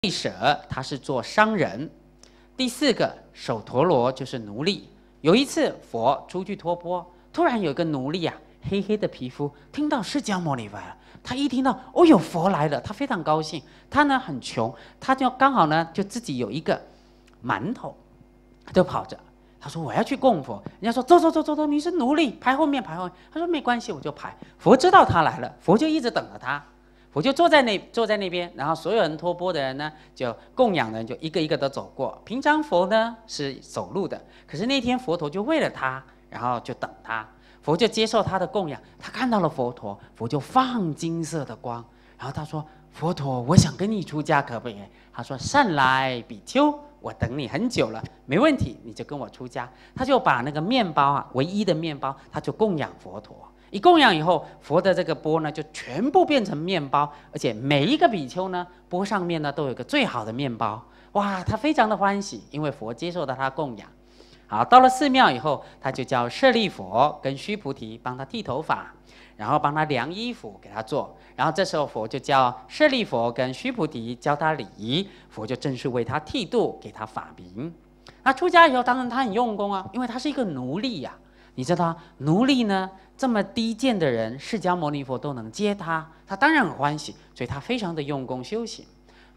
地舍他是做商人，第四个守陀罗就是奴隶。有一次佛出去托钵，突然有个奴隶啊，黑黑的皮肤，听到释迦牟尼佛了，他一听到哦有佛来了，他非常高兴。他呢很穷，他就刚好呢就自己有一个馒头，就跑着，他说我要去供佛。人家说走走走走走，你是奴隶，排后面排后面。他说没关系，我就排。佛知道他来了，佛就一直等着他。我就坐在那，坐在那边，然后所有人托钵的人呢，就供养人就一个一个都走过。平常佛呢是走路的，可是那天佛陀就为了他，然后就等他，佛就接受他的供养。他看到了佛陀，佛就放金色的光，然后他说：“佛陀，我想跟你出家，可不可以？”他说：“善来比丘，我等你很久了，没问题，你就跟我出家。”他就把那个面包啊，唯一的面包，他就供养佛陀。一供养以后，佛的这个钵呢，就全部变成面包，而且每一个比丘呢，钵上面呢都有个最好的面包。哇，他非常的欢喜，因为佛接受到他供养。好，到了寺庙以后，他就叫舍利佛跟须菩提帮他剃头发，然后帮他量衣服给他做。然后这时候佛就叫舍利佛跟须菩提教他礼仪，佛就正式为他剃度，给他法名。那出家以后，当然他很用功啊，因为他是一个奴隶呀。你知道，奴隶呢？这么低贱的人，释迦牟尼佛都能接他，他当然很欢喜，所以他非常的用功修行。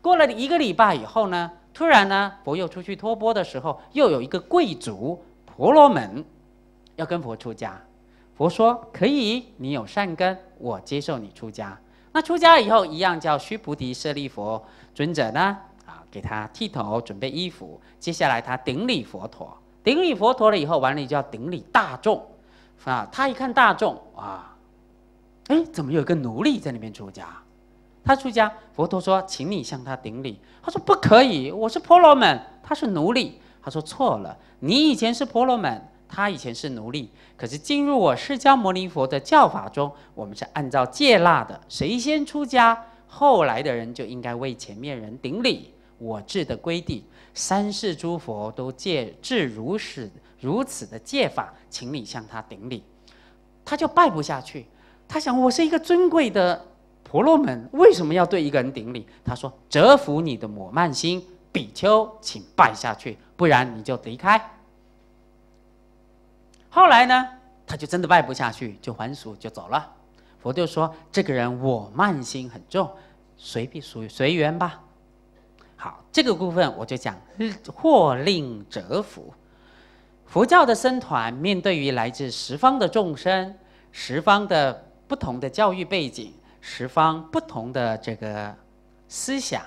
过了一个礼拜以后呢，突然呢，佛又出去托钵的时候，又有一个贵族婆罗门，要跟佛出家。佛说可以，你有善根，我接受你出家。那出家以后一样叫须菩提舍利佛尊者呢，啊，给他剃头，准备衣服。接下来他顶礼佛陀，顶礼佛陀了以后，完了就要顶礼大众。啊，他一看大众啊，哎，怎么有个奴隶在那边出家？他出家，佛陀说，请你向他顶礼。他说不可以，我是婆罗门，他是奴隶。他说错了，你以前是婆罗门，他以前是奴隶。可是进入我释迦牟尼佛的教法中，我们是按照戒腊的，谁先出家，后来的人就应该为前面人顶礼。我制的规定，三世诸佛都戒制如是。如此的戒法，请你向他顶礼，他就拜不下去。他想，我是一个尊贵的婆罗门，为什么要对一个人顶礼？他说：“折服你的我慢心，比丘，请拜下去，不然你就离开。”后来呢，他就真的拜不下去，就还俗就走了。佛就说：“这个人我慢心很重，随便随随缘吧。”好，这个部分我就讲，或令折服。佛教的僧团面对于来自十方的众生，十方的不同的教育背景，十方不同的这个思想、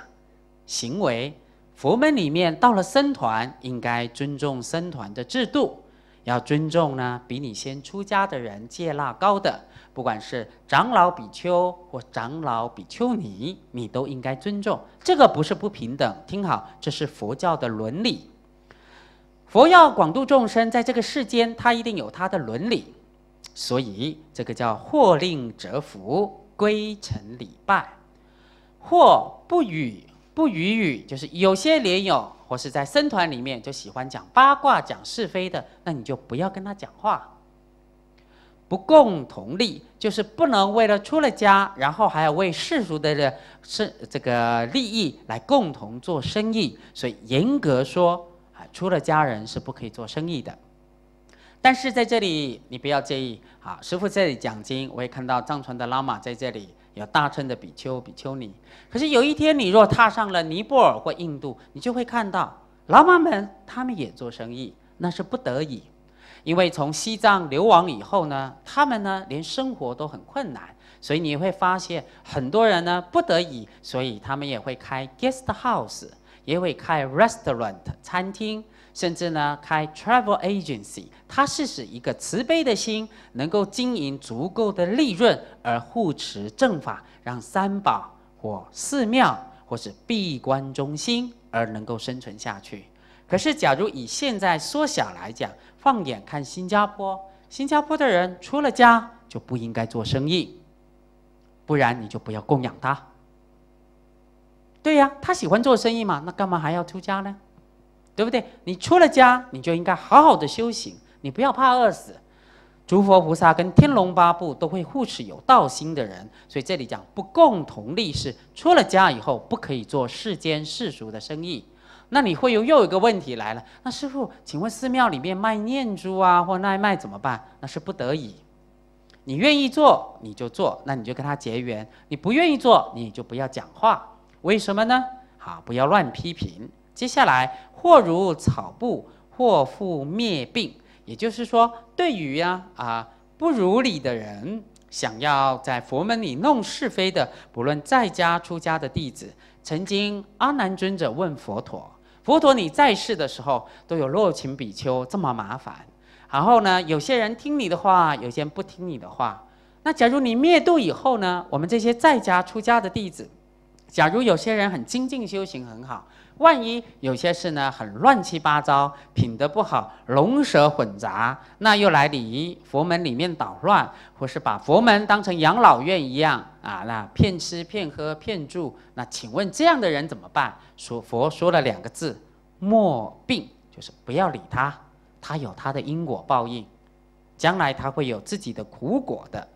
行为，佛门里面到了僧团，应该尊重僧团的制度，要尊重呢比你先出家的人戒腊高的，不管是长老比丘或长老比丘尼，你都应该尊重。这个不是不平等，听好，这是佛教的伦理。佛要广度众生，在这个世间，他一定有他的伦理，所以这个叫“祸令折福归成礼拜”，或不与不与与，就是有些莲友或是在僧团里面就喜欢讲八卦、讲是非的，那你就不要跟他讲话。不共同利，就是不能为了出了家，然后还要为世俗的是这个利益来共同做生意，所以严格说。除了家人是不可以做生意的，但是在这里你不要介意啊。师傅这里讲经，我也看到藏传的喇嘛在这里有大乘的比丘、比丘尼。可是有一天你若踏上了尼泊尔或印度，你就会看到喇嘛们他们也做生意，那是不得已，因为从西藏流亡以后呢，他们呢连生活都很困难，所以你会发现很多人呢不得已，所以他们也会开 guest house。也会开 restaurant 餐厅，甚至呢开 travel agency。他是使一个慈悲的心，能够经营足够的利润，而护持正法，让三宝或寺庙或是闭关中心而能够生存下去。可是，假如以现在缩小来讲，放眼看新加坡，新加坡的人出了家就不应该做生意，不然你就不要供养他。对呀，他喜欢做生意嘛，那干嘛还要出家呢？对不对？你出了家，你就应该好好的修行，你不要怕饿死。诸佛菩萨跟天龙八部都会护持有道心的人，所以这里讲不共同利是出了家以后，不可以做世间世俗的生意。那你会有又一个问题来了，那师傅，请问寺庙里面卖念珠啊或卖卖怎么办？那是不得已，你愿意做你就做，那你就跟他结缘；你不愿意做，你就不要讲话。为什么呢？好，不要乱批评。接下来，或如草木，或复灭病，也就是说，对于呀啊不如理的人，想要在佛门里弄是非的，不论在家出家的弟子，曾经阿难尊者问佛陀：“佛陀你在世的时候，都有落情比丘这么麻烦，然后呢，有些人听你的话，有些人不听你的话，那假如你灭度以后呢？我们这些在家出家的弟子。”假如有些人很精进修行很好，万一有些事呢很乱七八糟，品德不好，龙蛇混杂，那又来礼仪佛门里面捣乱，或是把佛门当成养老院一样啊，那骗吃骗喝骗住，那请问这样的人怎么办？说佛说了两个字：莫病，就是不要理他，他有他的因果报应，将来他会有自己的苦果的。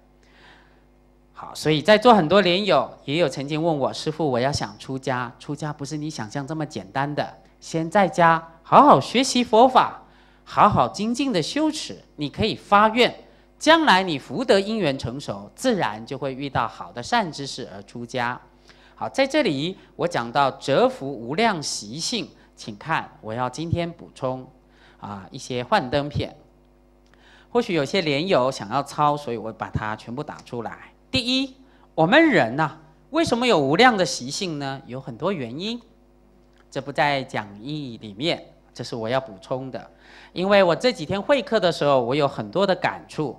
好，所以在座很多莲友也有曾经问我师父，我要想出家，出家不是你想象这么简单的，先在家好好学习佛法，好好精进的修持，你可以发愿，将来你福德因缘成熟，自然就会遇到好的善知识而出家。好，在这里我讲到折伏无量习性，请看，我要今天补充啊一些幻灯片，或许有些莲友想要抄，所以我把它全部打出来。第一，我们人呐，为什么有无量的习性呢？有很多原因，这不在讲义里面，这是我要补充的。因为我这几天会课的时候，我有很多的感触。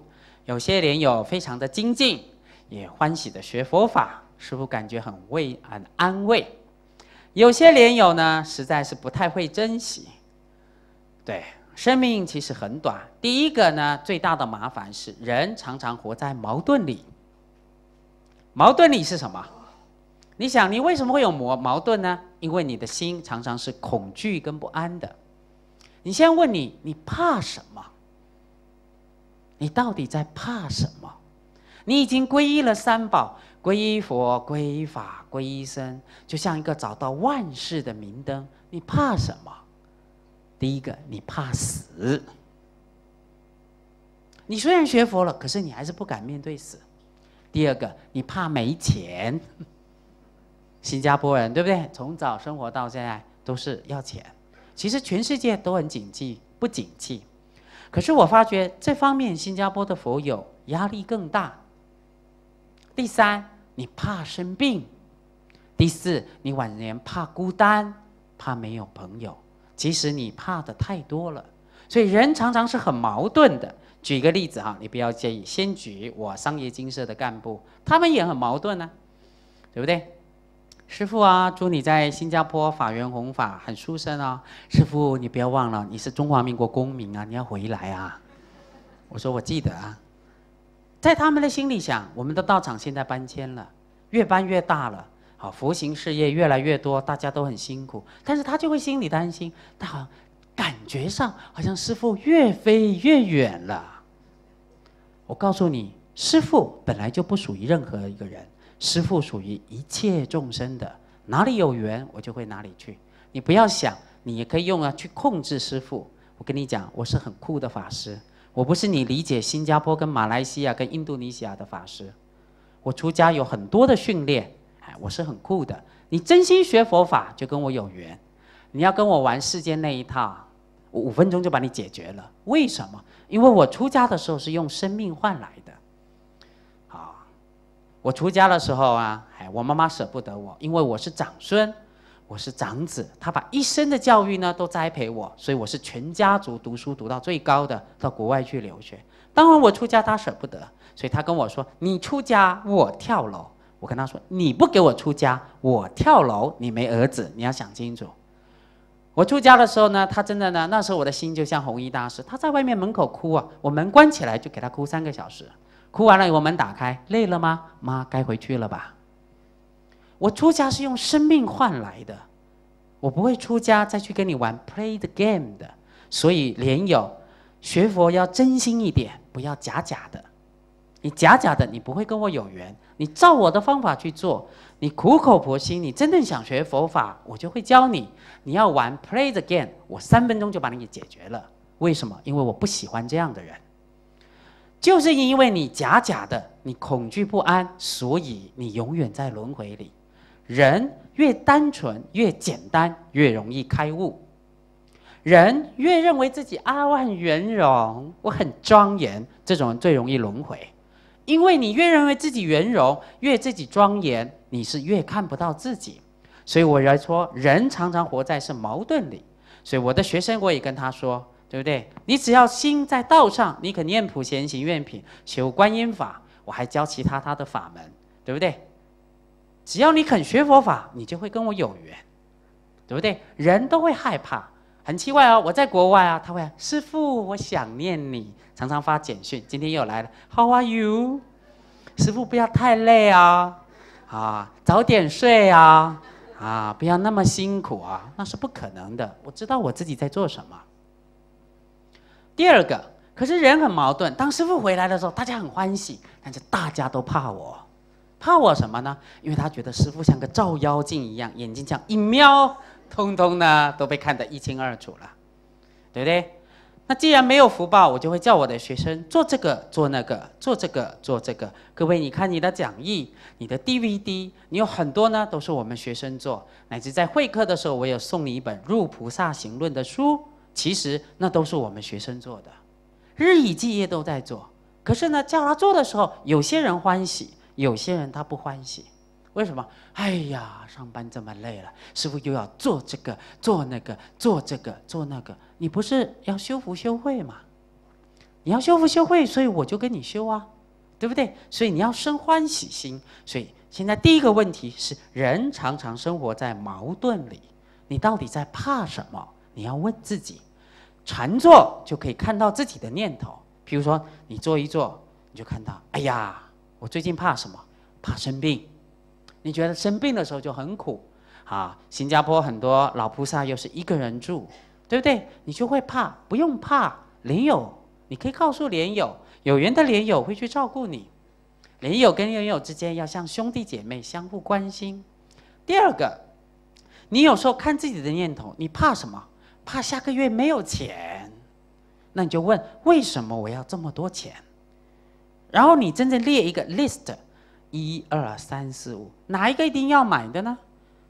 有些莲友非常的精进，也欢喜的学佛法，师乎感觉很慰很安慰。有些莲友呢，实在是不太会珍惜。对，生命其实很短。第一个呢，最大的麻烦是人常常活在矛盾里。矛盾里是什么？你想，你为什么会有矛矛盾呢？因为你的心常常是恐惧跟不安的。你先问你，你怕什么？你到底在怕什么？你已经皈依了三宝，皈依佛，皈依法，皈依僧，就像一个找到万世的明灯。你怕什么？第一个，你怕死。你虽然学佛了，可是你还是不敢面对死。第二个，你怕没钱。新加坡人对不对？从早生活到现在都是要钱。其实全世界都很景气，不景气。可是我发觉这方面新加坡的佛友压力更大。第三，你怕生病；第四，你晚年怕孤单，怕没有朋友。其实你怕的太多了，所以人常常是很矛盾的。举个例子哈，你不要介意。先举我商业金社的干部，他们也很矛盾呢，对不对？师傅啊，祝你在新加坡法缘弘法很殊胜啊。师傅，你不要忘了，你是中华民国公民啊，你要回来啊。我说我记得啊。在他们的心里想，我们的道场现在搬迁了，越搬越大了，好，佛行事业越来越多，大家都很辛苦，但是他就会心里担心，他好，感觉上好像师傅越飞越远了。我告诉你，师父本来就不属于任何一个人，师父属于一切众生的。哪里有缘，我就会哪里去。你不要想，你也可以用啊去控制师父。我跟你讲，我是很酷的法师，我不是你理解新加坡跟马来西亚跟印度尼西亚的法师。我出家有很多的训练，哎，我是很酷的。你真心学佛法，就跟我有缘；你要跟我玩世间那一套。五五分钟就把你解决了？为什么？因为我出家的时候是用生命换来的。啊，我出家的时候啊，哎，我妈妈舍不得我，因为我是长孙，我是长子，他把一生的教育呢都栽培我，所以我是全家族读书读到最高的，到国外去留学。当然我出家，他舍不得，所以他跟我说：“你出家，我跳楼。”我跟他说：“你不给我出家，我跳楼。你没儿子，你要想清楚。”我出家的时候呢，他真的呢，那时候我的心就像弘一大师，他在外面门口哭啊，我门关起来就给他哭三个小时，哭完了以后门打开，累了吗？妈，该回去了吧。我出家是用生命换来的，我不会出家再去跟你玩 play the game 的，所以莲友学佛要真心一点，不要假假的，你假假的你不会跟我有缘，你照我的方法去做。你苦口婆心，你真正想学佛法，我就会教你。你要玩 Play the game，我三分钟就把你给解决了。为什么？因为我不喜欢这样的人。就是因为你假假的，你恐惧不安，所以你永远在轮回里。人越单纯，越简单，越容易开悟。人越认为自己啊我很圆融，我很庄严，这种人最容易轮回。因为你越认为自己圆融，越自己庄严，你是越看不到自己。所以我说，人常常活在是矛盾里。所以我的学生，我也跟他说，对不对？你只要心在道上，你肯念普贤行愿品，修观音法，我还教其他他的法门，对不对？只要你肯学佛法，你就会跟我有缘，对不对？人都会害怕。很奇怪哦，我在国外啊，他会师傅，我想念你，常常发简讯，今天又来了，How are you？师傅不要太累啊，啊，早点睡啊，啊，不要那么辛苦啊，那是不可能的，我知道我自己在做什么。第二个，可是人很矛盾，当师傅回来的时候，大家很欢喜，但是大家都怕我，怕我什么呢？因为他觉得师傅像个照妖镜一样，眼睛像一瞄。通通呢都被看得一清二楚了，对不对？那既然没有福报，我就会叫我的学生做这个做那个做这个做这个。各位，你看你的讲义、你的 DVD，你有很多呢，都是我们学生做，乃至在会课的时候，我有送你一本《入菩萨行论》的书，其实那都是我们学生做的，日以继夜都在做。可是呢，叫他做的时候，有些人欢喜，有些人他不欢喜。为什么？哎呀，上班这么累了，师傅又要做这个做那个做这个做那个。你不是要修福修慧嘛？你要修福修慧，所以我就跟你修啊，对不对？所以你要生欢喜心。所以现在第一个问题是，人常常生活在矛盾里。你到底在怕什么？你要问自己。禅坐就可以看到自己的念头。比如说，你坐一坐，你就看到，哎呀，我最近怕什么？怕生病。你觉得生病的时候就很苦，啊，新加坡很多老菩萨又是一个人住，对不对？你就会怕，不用怕，莲友，你可以告诉莲友，有缘的莲友会去照顾你。莲友跟莲友之间要像兄弟姐妹，相互关心。第二个，你有时候看自己的念头，你怕什么？怕下个月没有钱，那你就问：为什么我要这么多钱？然后你真正列一个 list。一二三四五，哪一个一定要买的呢？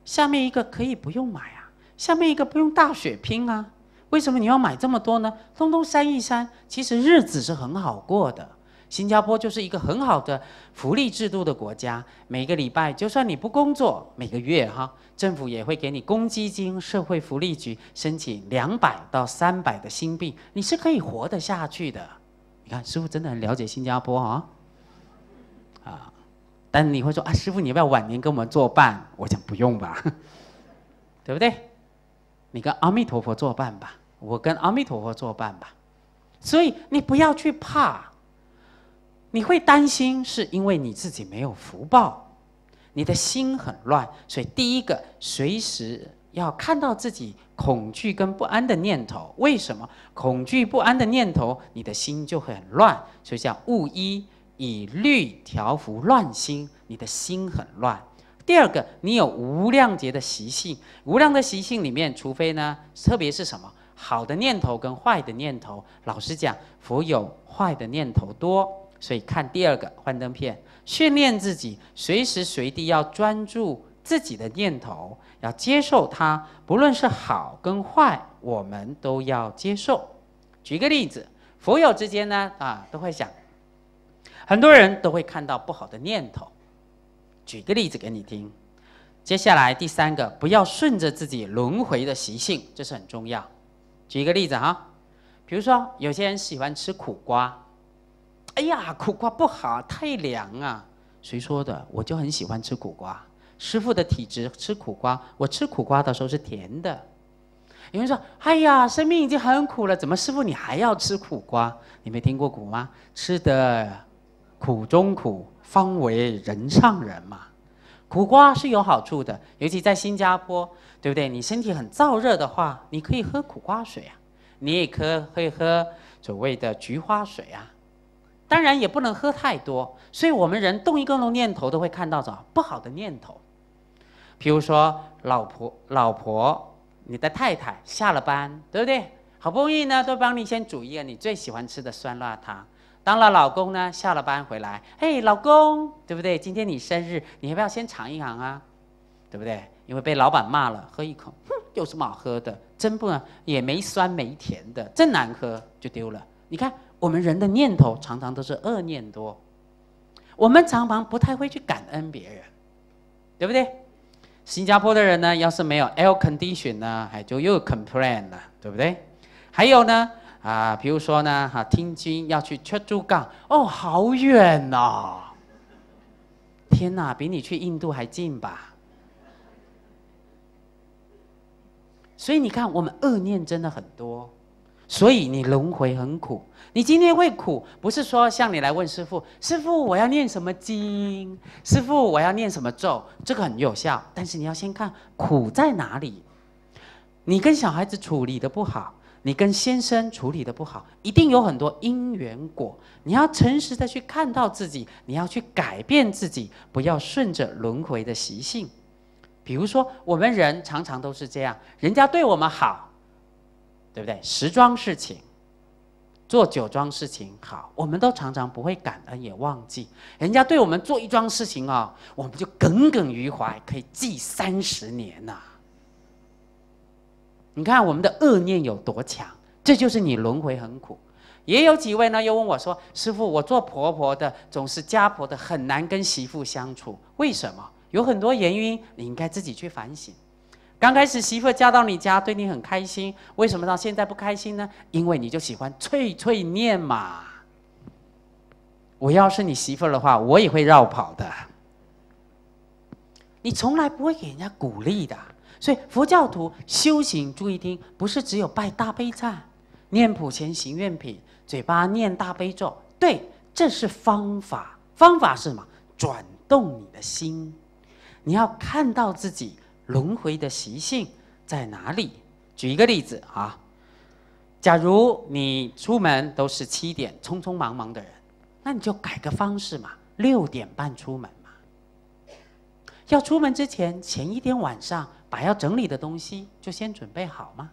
下面一个可以不用买啊，下面一个不用大血拼啊，为什么你要买这么多呢？通通删一删，其实日子是很好过的。新加坡就是一个很好的福利制度的国家，每个礼拜就算你不工作，每个月哈，政府也会给你公积金、社会福利局申请两百到三百的新币，你是可以活得下去的。你看，师傅真的很了解新加坡啊。但你会说啊，师傅，你要不要晚年跟我们作伴？我讲不用吧，对不对？你跟阿弥陀佛作伴吧，我跟阿弥陀佛作伴吧。所以你不要去怕，你会担心，是因为你自己没有福报，你的心很乱。所以第一个，随时要看到自己恐惧跟不安的念头。为什么恐惧不安的念头，你的心就很乱？所以叫勿一。以律条幅乱心，你的心很乱。第二个，你有无量劫的习性，无量的习性里面，除非呢，特别是什么好的念头跟坏的念头，老实讲，佛有坏的念头多。所以看第二个幻灯片，训练自己随时随地要专注自己的念头，要接受它，不论是好跟坏，我们都要接受。举个例子，佛友之间呢，啊，都会想。很多人都会看到不好的念头，举个例子给你听。接下来第三个，不要顺着自己轮回的习性，这是很重要。举一个例子哈，比如说有些人喜欢吃苦瓜，哎呀，苦瓜不好，太凉啊。谁说的？我就很喜欢吃苦瓜。师傅的体质吃苦瓜，我吃苦瓜的时候是甜的。有人说，哎呀，生命已经很苦了，怎么师傅你还要吃苦瓜？你没听过苦吗？吃的。苦中苦，方为人上人嘛。苦瓜是有好处的，尤其在新加坡，对不对？你身体很燥热的话，你可以喝苦瓜水啊，你也可可以喝所谓的菊花水啊。当然也不能喝太多。所以我们人动一个念头，都会看到什么不好的念头。比如说，老婆、老婆，你的太太下了班，对不对？好不容易呢，都帮你先煮一个你最喜欢吃的酸辣汤。当了老公呢，下了班回来，嘿，老公，对不对？今天你生日，你要不要先尝一尝啊？对不对？因为被老板骂了，喝一口，哼，有什么好喝的？真不，也没酸没甜的，真难喝，就丢了。你看，我们人的念头常常都是恶念多，我们常常不太会去感恩别人，对不对？新加坡的人呢，要是没有 air condition 呢，还就又 complain 了，对不对？还有呢？啊，比如说呢，哈，听经要去赤柱港，哦，好远呐！天哪，比你去印度还近吧？所以你看，我们恶念真的很多，所以你轮回很苦。你今天会苦，不是说像你来问师傅，师傅我要念什么经，师傅我要念什么咒，这个很有效。但是你要先看苦在哪里，你跟小孩子处理的不好。你跟先生处理的不好，一定有很多因缘果。你要诚实的去看到自己，你要去改变自己，不要顺着轮回的习性。比如说，我们人常常都是这样，人家对我们好，对不对？十桩事情，做九桩事情好，我们都常常不会感恩，也忘记人家对我们做一桩事情哦，我们就耿耿于怀，可以记三十年呐。你看我们的恶念有多强，这就是你轮回很苦。也有几位呢，又问我说：“师傅，我做婆婆的总是家婆的很难跟媳妇相处，为什么？有很多原因，你应该自己去反省。刚开始媳妇嫁到你家，对你很开心，为什么到现在不开心呢？因为你就喜欢脆脆念嘛。我要是你媳妇的话，我也会绕跑的。你从来不会给人家鼓励的。”所以佛教徒修行，注意听，不是只有拜大悲忏、念普贤行愿品，嘴巴念大悲咒。对，这是方法。方法是什么？转动你的心，你要看到自己轮回的习性在哪里。举一个例子啊，假如你出门都是七点匆匆忙忙的人，那你就改个方式嘛，六点半出门嘛。要出门之前，前一天晚上。把要整理的东西就先准备好嘛，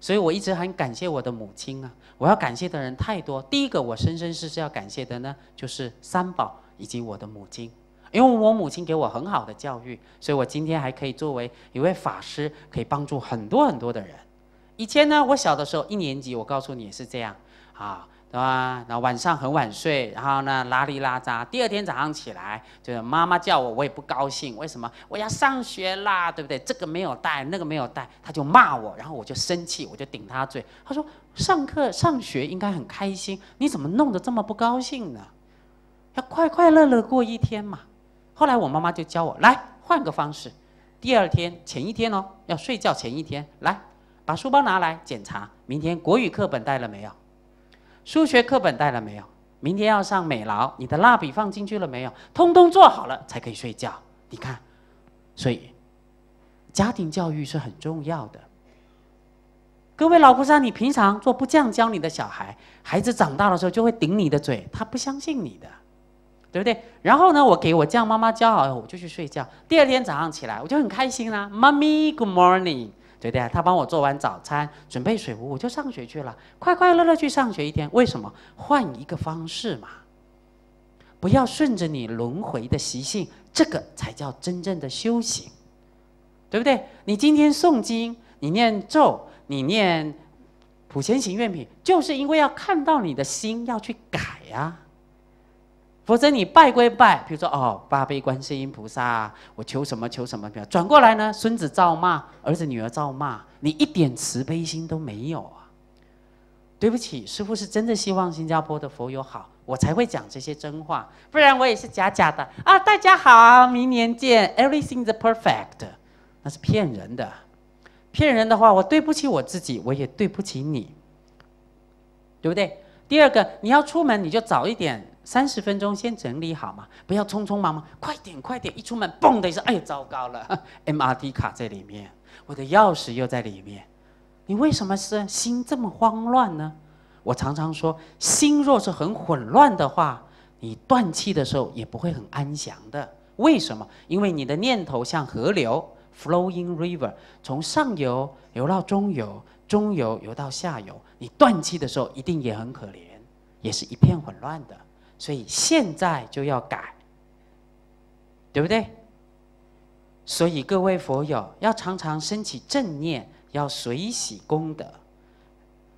所以我一直很感谢我的母亲啊。我要感谢的人太多，第一个我生生世世要感谢的呢，就是三宝以及我的母亲，因为我母亲给我很好的教育，所以我今天还可以作为一位法师，可以帮助很多很多的人。以前呢，我小的时候一年级，我告诉你也是这样，啊。对吧？然后晚上很晚睡，然后呢，拉里拉扎。第二天早上起来，就是妈妈叫我，我也不高兴。为什么？我要上学啦，对不对？这个没有带，那个没有带，他就骂我，然后我就生气，我就顶他嘴。他说：“上课上学应该很开心，你怎么弄得这么不高兴呢？要快快乐乐过一天嘛。”后来我妈妈就教我，来换个方式。第二天前一天哦，要睡觉前一天，来把书包拿来检查，明天国语课本带了没有？数学课本带了没有？明天要上美劳，你的蜡笔放进去了没有？通通做好了才可以睡觉。你看，所以家庭教育是很重要的。各位老菩萨，你平常做不降教你的小孩，孩子长大的时候就会顶你的嘴，他不相信你的，对不对？然后呢，我给我降妈妈教好，我就去睡觉。第二天早上起来，我就很开心啦妈咪 g o o d morning。对不对？他帮我做完早餐，准备水壶，我就上学去了，快快乐乐去上学一天。为什么？换一个方式嘛。不要顺着你轮回的习性，这个才叫真正的修行，对不对？你今天诵经，你念咒，你念普贤行愿品，就是因为要看到你的心要去改呀。否则你拜归拜，比如说哦，八悲观世音菩萨，我求什么求什么。表转过来呢，孙子造骂，儿子女儿造骂，你一点慈悲心都没有啊！对不起，师傅是真的希望新加坡的佛友好，我才会讲这些真话，不然我也是假假的啊！大家好，明年见，Everything's perfect，那是骗人的，骗人的话，我对不起我自己，我也对不起你，对不对？第二个，你要出门你就早一点。三十分钟先整理好嘛，不要匆匆忙忙，快点快点！一出门，嘣的一声，哎呀，糟糕了！MRT 卡在里面，我的钥匙又在里面，你为什么是心这么慌乱呢？我常常说，心若是很混乱的话，你断气的时候也不会很安详的。为什么？因为你的念头像河流 （flowing river），从上游游到中游，中游游到下游，你断气的时候一定也很可怜，也是一片混乱的。所以现在就要改，对不对？所以各位佛友要常常升起正念，要随喜功德，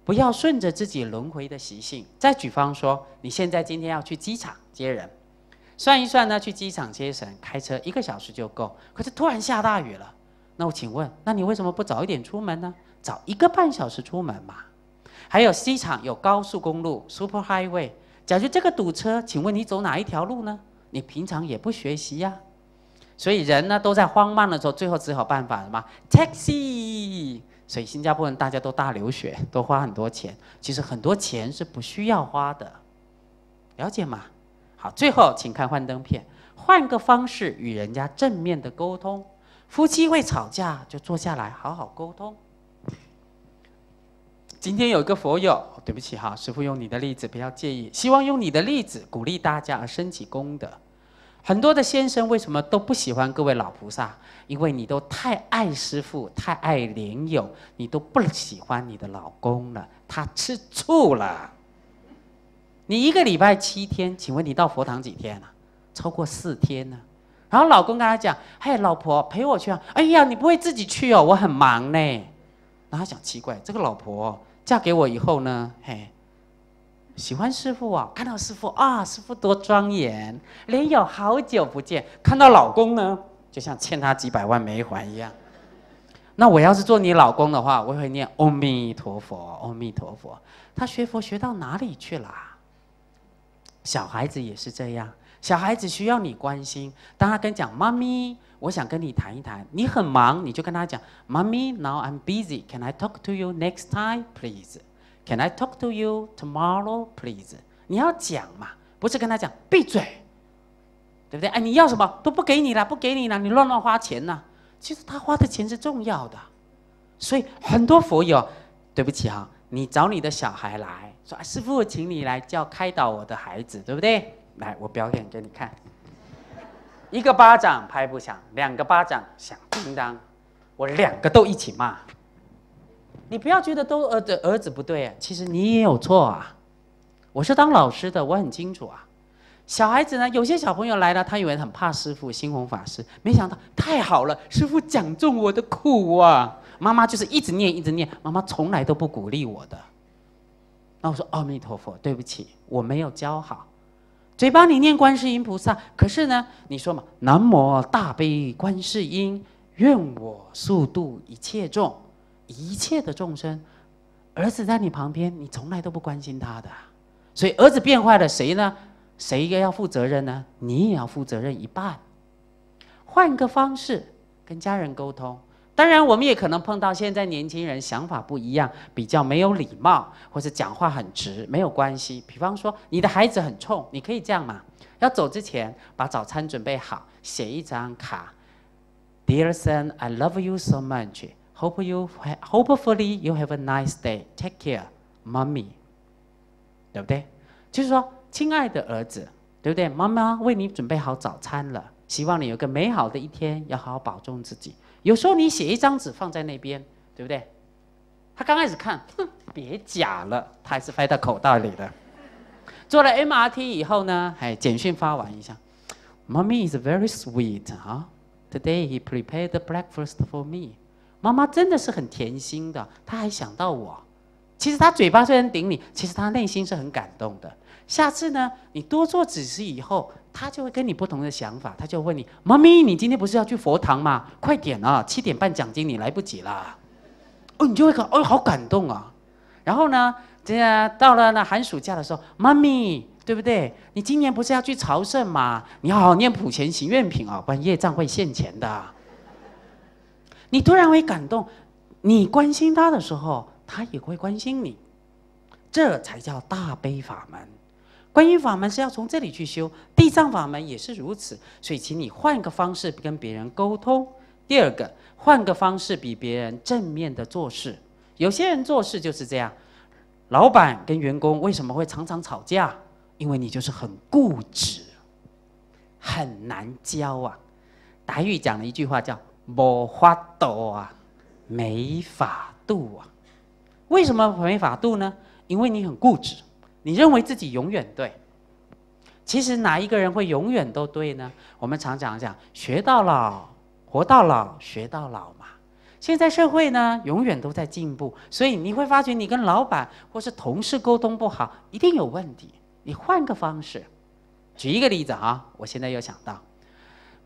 不要顺着自己轮回的习性。再举方说，你现在今天要去机场接人，算一算呢，去机场接人开车一个小时就够。可是突然下大雨了，那我请问，那你为什么不早一点出门呢？早一个半小时出门嘛。还有机场有高速公路，Super Highway。假如这个堵车，请问你走哪一条路呢？你平常也不学习呀，所以人呢都在慌乱的时候，最后只好办法什么？taxi。所以新加坡人大家都大流血，都花很多钱。其实很多钱是不需要花的，了解吗？好，最后请看幻灯片，换个方式与人家正面的沟通。夫妻会吵架，就坐下来好好沟通。今天有一个佛友，对不起哈，师傅用你的例子不要介意，希望用你的例子鼓励大家而升起功德。很多的先生为什么都不喜欢各位老菩萨？因为你都太爱师傅，太爱莲友，你都不喜欢你的老公了，他吃醋了。你一个礼拜七天，请问你到佛堂几天啊？超过四天呢？然后老公跟他讲：“嘿，老婆陪我去啊！”哎呀，你不会自己去哦，我很忙呢。那他想奇怪，这个老婆嫁给我以后呢？嘿，喜欢师傅啊，看到师傅啊，师傅多庄严。连有好久不见，看到老公呢，就像欠他几百万没还一样。那我要是做你老公的话，我会念阿弥陀佛，阿弥陀佛。他学佛学到哪里去啦？小孩子也是这样，小孩子需要你关心。当他跟讲妈咪。我想跟你谈一谈，你很忙，你就跟他讲 m o m m y now I'm busy. Can I talk to you next time, please? Can I talk to you tomorrow, please?” 你要讲嘛，不是跟他讲闭嘴，对不对？哎，你要什么都不给你了，不给你了，你乱乱花钱呐！其实他花的钱是重要的，所以很多佛友，对不起哈，你找你的小孩来说：“师傅，请你来教开导我的孩子，对不对？”来，我表演给你看。一个巴掌拍不响，两个巴掌响叮当。我两个都一起骂。你不要觉得都儿子儿子不对啊，其实你也有错啊。我是当老师的，我很清楚啊。小孩子呢，有些小朋友来了，他以为很怕师傅心红法师，没想到太好了，师傅讲中我的苦啊。妈妈就是一直念一直念，妈妈从来都不鼓励我的。那我说阿弥陀佛，对不起，我没有教好。嘴巴里念观世音菩萨，可是呢，你说嘛，南无大悲观世音，愿我速度一切众，一切的众生。儿子在你旁边，你从来都不关心他的，所以儿子变坏了，谁呢？谁要负责任呢？你也要负责任一半。换个方式跟家人沟通。当然，我们也可能碰到现在年轻人想法不一样，比较没有礼貌，或者讲话很直，没有关系。比方说，你的孩子很冲，你可以这样嘛：要走之前，把早餐准备好，写一张卡，“Dear son, I love you so much. Hope you hopefully you have a nice day. Take care, mommy.” 对不对？就是说，亲爱的儿子，对不对？妈妈为你准备好早餐了，希望你有个美好的一天，要好好保重自己。有时候你写一张纸放在那边，对不对？他刚开始看，哼，别假了，他还是塞到口袋里的。做了 MRT 以后呢，哎，简讯发完一下，Mummy is very sweet 啊，Today he prepared breakfast for me。妈妈真的是很甜心的，她还想到我。其实她嘴巴虽然顶你，其实她内心是很感动的。下次呢，你多做几次以后。他就会跟你不同的想法，他就问你：“妈咪，你今天不是要去佛堂吗？快点啊，七点半讲经你来不及啦。”哦，你就会讲：“哦，好感动啊。”然后呢，这到了那寒暑假的时候，妈咪，对不对？你今年不是要去朝圣吗？你要念普贤行愿品啊，然业障会现前的。你突然会感动，你关心他的时候，他也会关心你，这才叫大悲法门。观音法门是要从这里去修，地藏法门也是如此。所以，请你换个方式跟别人沟通。第二个，换个方式比别人正面的做事。有些人做事就是这样，老板跟员工为什么会常常吵架？因为你就是很固执，很难教啊。达玉讲了一句话叫“无法度啊，没法度啊”。为什么没法度呢？因为你很固执。你认为自己永远对，其实哪一个人会永远都对呢？我们常讲讲，学到老，活到老，学到老嘛。现在社会呢，永远都在进步，所以你会发觉你跟老板或是同事沟通不好，一定有问题。你换个方式，举一个例子啊。我现在又想到，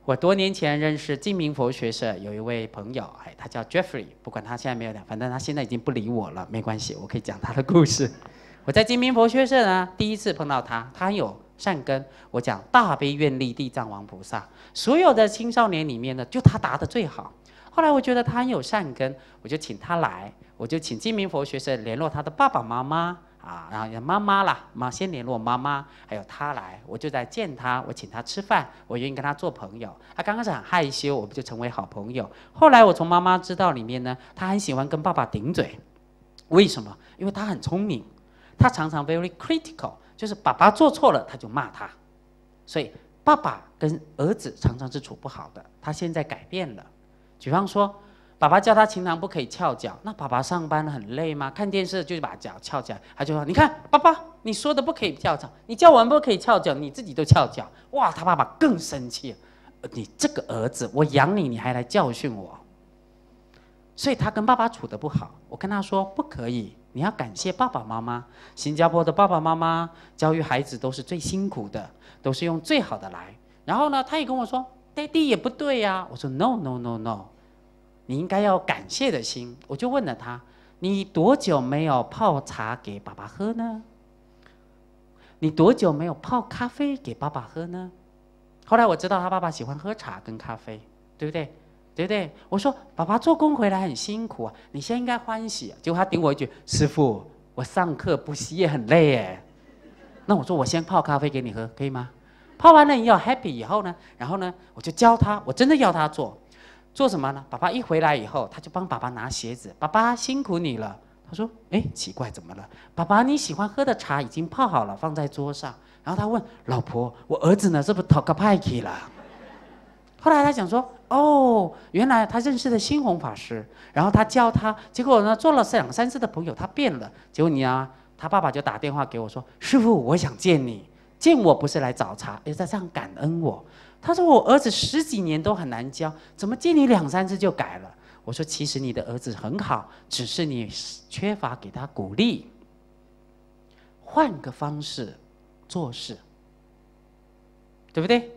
我多年前认识静明佛学社有一位朋友，哎，他叫 Jeffrey，不管他现在没有了，反正他现在已经不理我了，没关系，我可以讲他的故事。我在金明佛学社呢，第一次碰到他，他很有善根。我讲大悲愿力地藏王菩萨，所有的青少年里面呢，就他答的最好。后来我觉得他很有善根，我就请他来，我就请金明佛学社联络他的爸爸妈妈啊，然后妈妈啦，妈先联络妈妈，还有他来，我就在见他，我请他吃饭，我愿意跟他做朋友。他刚开始很害羞，我们就成为好朋友。后来我从妈妈知道里面呢，他很喜欢跟爸爸顶嘴，为什么？因为他很聪明。他常常 very critical，就是爸爸做错了，他就骂他，所以爸爸跟儿子常常是处不好的。他现在改变了，比方说，爸爸叫他情郎，不可以翘脚，那爸爸上班很累吗？看电视就把脚翘起来，他就说，你看爸爸你说的不可以翘脚，你叫我们不可以翘脚，你自己都翘脚，哇，他爸爸更生气，你这个儿子，我养你，你还来教训我，所以他跟爸爸处得不好。我跟他说不可以。你要感谢爸爸妈妈，新加坡的爸爸妈妈教育孩子都是最辛苦的，都是用最好的来。然后呢，他也跟我说爹地也不对呀。”我说：“No no no no，你应该要感谢的心。”我就问了他：“你多久没有泡茶给爸爸喝呢？你多久没有泡咖啡给爸爸喝呢？”后来我知道他爸爸喜欢喝茶跟咖啡，对不对？对不对？我说爸爸做工回来很辛苦啊，你现在应该欢喜。结果他顶我一句：“师傅，我上课不习也很累耶。”那我说：“我先泡咖啡给你喝，可以吗？”泡完了你要 happy 以后呢，然后呢，我就教他，我真的要他做，做什么呢？爸爸一回来以后，他就帮爸爸拿鞋子。爸爸辛苦你了。他说：“哎，奇怪，怎么了？爸爸你喜欢喝的茶已经泡好了，放在桌上。”然后他问老婆：“我儿子呢？是不是 talk p i k e 了？”后来他讲说：“哦，原来他认识的新红法师，然后他教他，结果呢做了两三次的朋友，他变了。结果你啊，他爸爸就打电话给我说：‘师傅，我想见你，见我不是来找茬，也他这样感恩我。’他说我儿子十几年都很难教，怎么见你两三次就改了？我说其实你的儿子很好，只是你缺乏给他鼓励，换个方式做事，对不对？”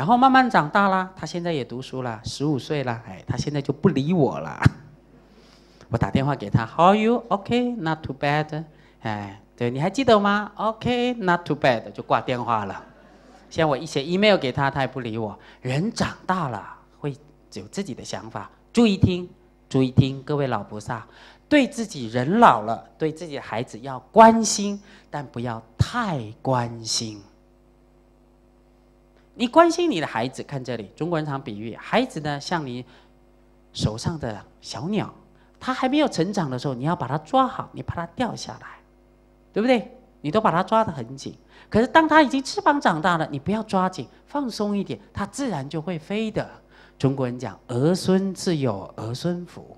然后慢慢长大了，他现在也读书了，十五岁了。哎，他现在就不理我了。我打电话给他，How are you? OK? Not too bad。哎，对你还记得吗？OK? Not too bad。就挂电话了。现在我一写 email 给他，他也不理我。人长大了会有自己的想法，注意听，注意听，各位老菩萨，对自己人老了，对自己孩子要关心，但不要太关心。你关心你的孩子，看这里，中国人常比喻孩子呢像你手上的小鸟，他还没有成长的时候，你要把它抓好，你怕它掉下来，对不对？你都把它抓得很紧。可是当他已经翅膀长大了，你不要抓紧，放松一点，它自然就会飞的。中国人讲儿孙自有儿孙福，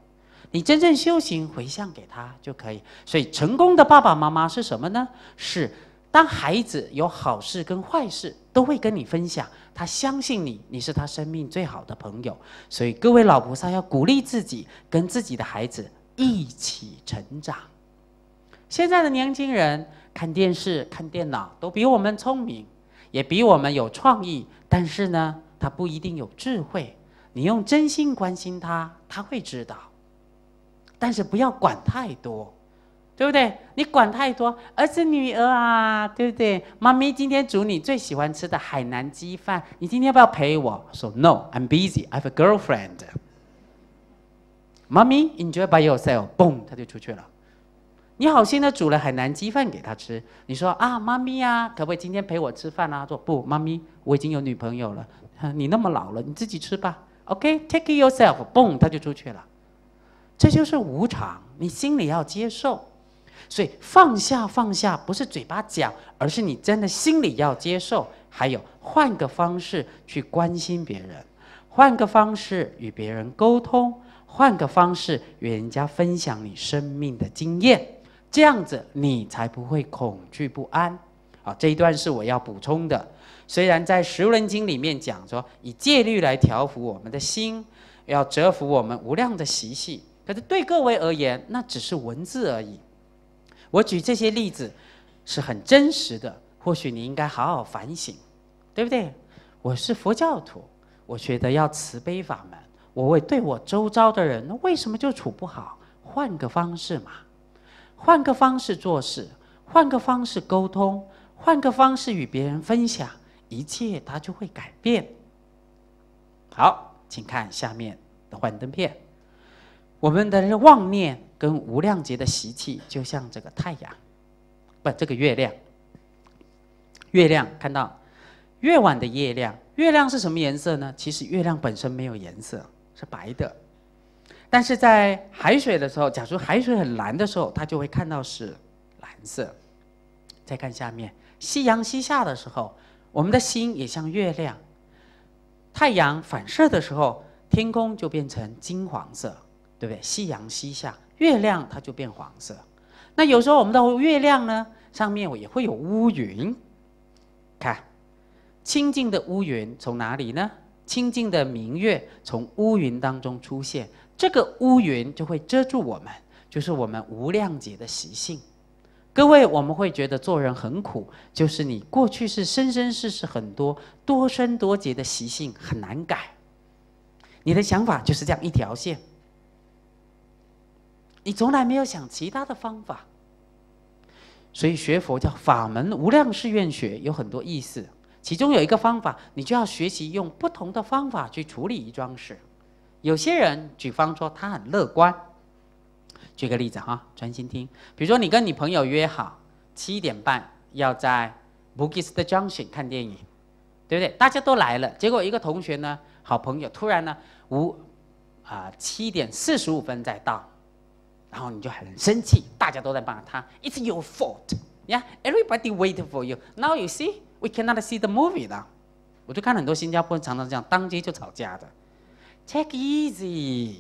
你真正修行回向给他就可以。所以成功的爸爸妈妈是什么呢？是当孩子有好事跟坏事。都会跟你分享，他相信你，你是他生命最好的朋友。所以各位老菩萨要鼓励自己，跟自己的孩子一起成长。现在的年轻人看电视、看电脑都比我们聪明，也比我们有创意，但是呢，他不一定有智慧。你用真心关心他，他会知道。但是不要管太多。对不对？你管太多，儿子、女儿啊，对不对？妈咪今天煮你最喜欢吃的海南鸡饭，你今天要不要陪我？说 No，I'm busy，I have a girlfriend。妈咪，enjoy by yourself。Boom，他就出去了。你好心的煮了海南鸡饭给他吃，你说啊，妈咪呀，可不可以今天陪我吃饭啊？说不，妈咪，我已经有女朋友了。你那么老了，你自己吃吧。OK，take it yourself。Boom，他就出去了。这就是无常，你心里要接受。所以放下，放下不是嘴巴讲，而是你真的心里要接受。还有，换个方式去关心别人，换个方式与别人沟通，换个方式与人家分享你生命的经验，这样子你才不会恐惧不安。好，这一段是我要补充的。虽然在《十人经》里面讲说，以戒律来调伏我们的心，要折服我们无量的习气，可是对各位而言，那只是文字而已。我举这些例子是很真实的，或许你应该好好反省，对不对？我是佛教徒，我觉得要慈悲法门。我为对我周遭的人，为什么就处不好？换个方式嘛，换个方式做事，换个方式沟通，换个方式与别人分享，一切它就会改变。好，请看下面的幻灯片。我们的妄念跟无量劫的习气，就像这个太阳，不，这个月亮。月亮看到月晚的月亮，月亮是什么颜色呢？其实月亮本身没有颜色，是白的。但是在海水的时候，假如海水很蓝的时候，它就会看到是蓝色。再看下面，夕阳西下的时候，我们的心也像月亮。太阳反射的时候，天空就变成金黄色。对不对？夕阳西下，月亮它就变黄色。那有时候我们的月亮呢，上面也会有乌云。看，清净的乌云从哪里呢？清净的明月从乌云当中出现，这个乌云就会遮住我们，就是我们无量劫的习性。各位，我们会觉得做人很苦，就是你过去是生生世世很多多生多劫的习性很难改，你的想法就是这样一条线。你从来没有想其他的方法，所以学佛叫法门无量誓愿学，有很多意思。其中有一个方法，你就要学习用不同的方法去处理一桩事。有些人，举方说他很乐观，举个例子哈，专心听。比如说你跟你朋友约好七点半要在 b o g i s 的 Junction 看电影，对不对？大家都来了，结果一个同学呢，好朋友突然呢，五啊七点四十五分再到。然后你就很生气，大家都在骂他。It's your fault，yeah。Everybody waiting for you。Now you see，we cannot see the movie now。我就看很多新加坡人常常这样，当街就吵架的。Take easy。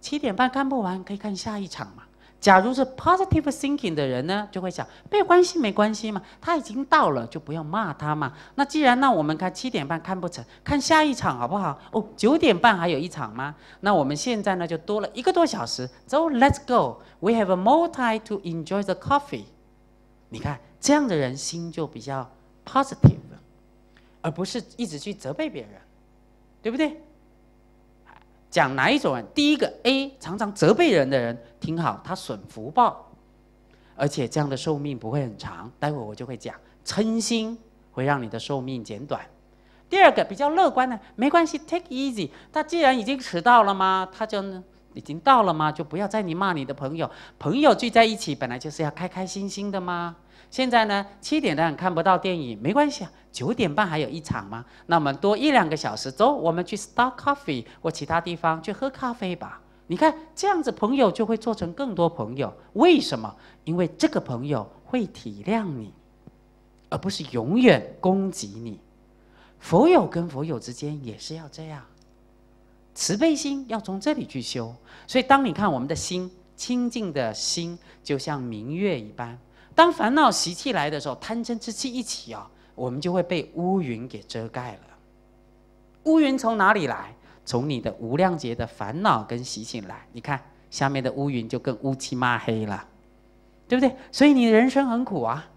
七点半看不完，可以看下一场嘛。假如是 positive thinking 的人呢，就会想，没有关系，没关系嘛，他已经到了，就不要骂他嘛。那既然那我们看七点半看不成，看下一场好不好？哦，九点半还有一场吗？那我们现在呢就多了一个多小时，So let's go，we have a more time to enjoy the coffee。你看，这样的人心就比较 positive，而不是一直去责备别人，对不对？讲哪一种人？第一个 A 常常责备人的人，听好，他损福报，而且这样的寿命不会很长。待会儿我就会讲嗔心，会让你的寿命减短。第二个比较乐观的，没关系，take easy。他既然已经迟到了吗？他就已经到了吗？就不要再你骂你的朋友。朋友聚在一起，本来就是要开开心心的吗？现在呢，七点半看不到电影没关系啊，九点半还有一场吗？那么多一两个小时，走，我们去 Star Coffee 或其他地方去喝咖啡吧。你看这样子，朋友就会做成更多朋友。为什么？因为这个朋友会体谅你，而不是永远攻击你。佛友跟佛友之间也是要这样，慈悲心要从这里去修。所以，当你看我们的心，清净的心就像明月一般。当烦恼习气来的时候，贪嗔之气一起啊，我们就会被乌云给遮盖了。乌云从哪里来？从你的无量劫的烦恼跟习性来。你看下面的乌云就更乌漆抹黑了，对不对？所以你的人生很苦啊。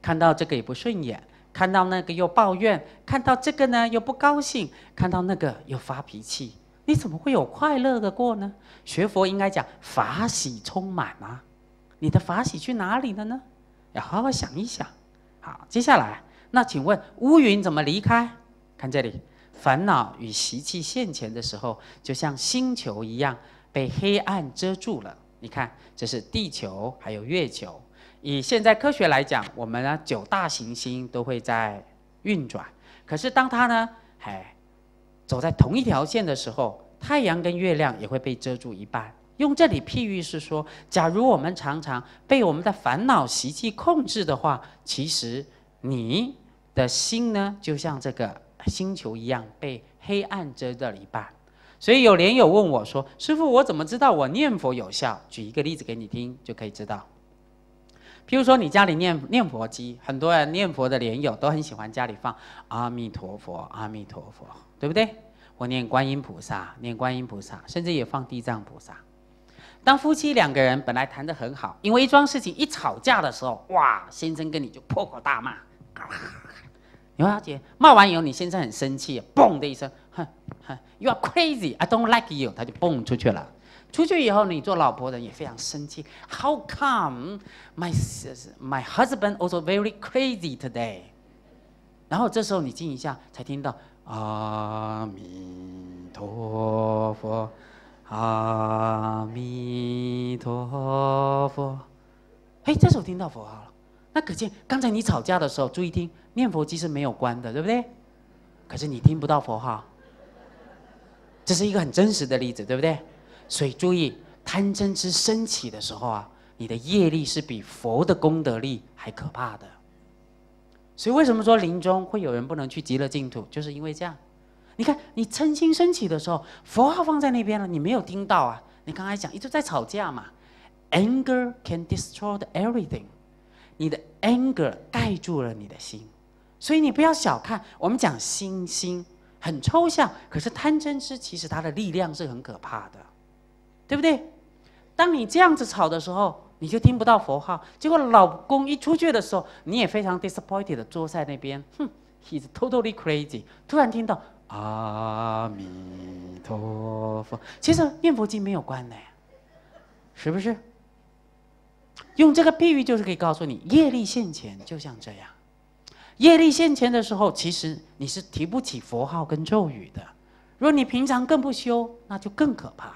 看到这个也不顺眼，看到那个又抱怨，看到这个呢又不高兴，看到那个又发脾气。你怎么会有快乐的过呢？学佛应该讲法喜充满啊。你的法喜去哪里了呢？要好好想一想。好，接下来那请问乌云怎么离开？看这里，烦恼与习气现前的时候，就像星球一样被黑暗遮住了。你看，这是地球，还有月球。以现在科学来讲，我们呢九大行星都会在运转。可是当它呢，哎，走在同一条线的时候，太阳跟月亮也会被遮住一半。用这里譬喻是说，假如我们常常被我们的烦恼习气控制的话，其实你的心呢，就像这个星球一样，被黑暗遮了一半。所以有莲友问我说：“师傅，我怎么知道我念佛有效？”举一个例子给你听就可以知道。譬如说，你家里念念佛机，很多人念佛的莲友都很喜欢家里放阿弥陀佛、阿弥陀佛，对不对？我念观音菩萨，念观音菩萨，甚至也放地藏菩萨。当夫妻两个人本来谈得很好，因为一桩事情一吵架的时候，哇，先生跟你就破口大骂，你发姐骂完以后，你先生很生气，嘣的一声，哼哼，you are crazy，I don't like you，他就蹦出去了。出去以后，你做老婆的也非常生气，How come my my husband also very crazy today？然后这时候你静一下，才听到阿弥陀佛。阿弥陀佛，哎，这时候听到佛号了。那可见刚才你吵架的时候，注意听，念佛机是没有关的，对不对？可是你听不到佛号，这是一个很真实的例子，对不对？所以注意，贪嗔痴升起的时候啊，你的业力是比佛的功德力还可怕的。所以为什么说临终会有人不能去极乐净土，就是因为这样。你看，你嗔心升起的时候，佛号放在那边了，你没有听到啊？你刚才讲一直在吵架嘛，anger can destroy everything，你的 anger 盖住了你的心，所以你不要小看我们讲心心很抽象，可是贪嗔痴其实它的力量是很可怕的，对不对？当你这样子吵的时候，你就听不到佛号，结果老公一出去的时候，你也非常 disappointed，坐在那边，哼，he's totally crazy，突然听到。阿弥陀佛，其实念佛经没有关的呀，是不是？用这个比喻就是可以告诉你，业力现前就像这样。业力现前的时候，其实你是提不起佛号跟咒语的。如果你平常更不修，那就更可怕。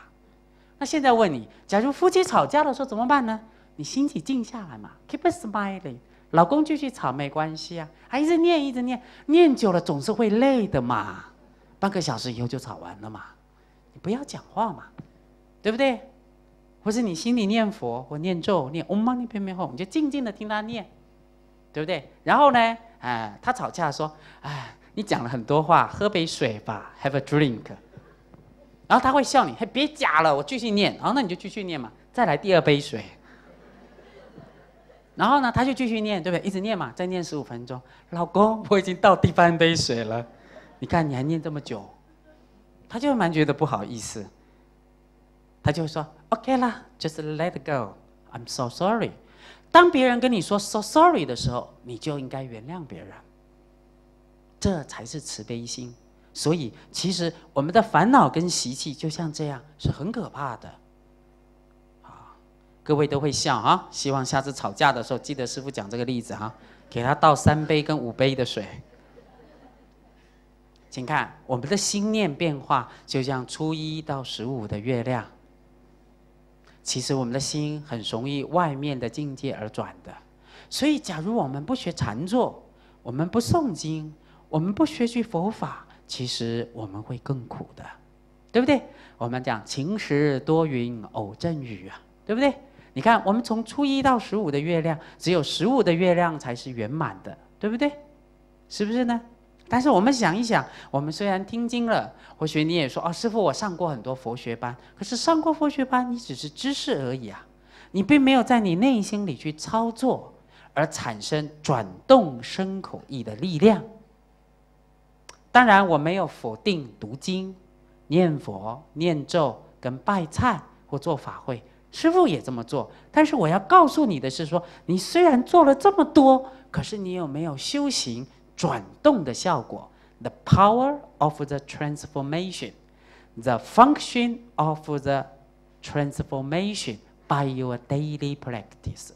那现在问你，假如夫妻吵架的时候怎么办呢？你心情静下来嘛，keep smiling，老公继续吵没关系啊，还一直念一直念，念久了总是会累的嘛。半个小时以后就吵完了嘛，你不要讲话嘛，对不对？或是你心里念佛或念咒，念 Om Mani 你就静静的听他念，对不对？然后呢，哎，他吵架说，哎，你讲了很多话，喝杯水吧，Have a drink。然后他会笑你，哎，别假了，我继续念。然后那你就继续念嘛，再来第二杯水。然后呢，他就继续念，对不对？一直念嘛，再念十五分钟。老公，我已经倒第三杯水了。你看，你还念这么久，他就蛮觉得不好意思。他就说 OK 啦，just let go，I'm so sorry。当别人跟你说 so sorry 的时候，你就应该原谅别人。这才是慈悲心。所以，其实我们的烦恼跟习气就像这样，是很可怕的。好，各位都会笑啊！希望下次吵架的时候，记得师傅讲这个例子啊，给他倒三杯跟五杯的水。请看，我们的心念变化就像初一到十五的月亮。其实我们的心很容易外面的境界而转的，所以假如我们不学禅坐，我们不诵经，我们不学习佛法，其实我们会更苦的，对不对？我们讲晴时多云，偶阵雨啊，对不对？你看，我们从初一到十五的月亮，只有十五的月亮才是圆满的，对不对？是不是呢？但是我们想一想，我们虽然听经了，或许你也说：“哦，师傅，我上过很多佛学班，可是上过佛学班，你只是知识而已啊，你并没有在你内心里去操作，而产生转动身口意的力量。”当然，我没有否定读经、念佛、念咒、跟拜忏或做法会，师傅也这么做。但是我要告诉你的是，说你虽然做了这么多，可是你有没有修行？转动的效果，the power of the transformation，the function of the transformation by your daily practice。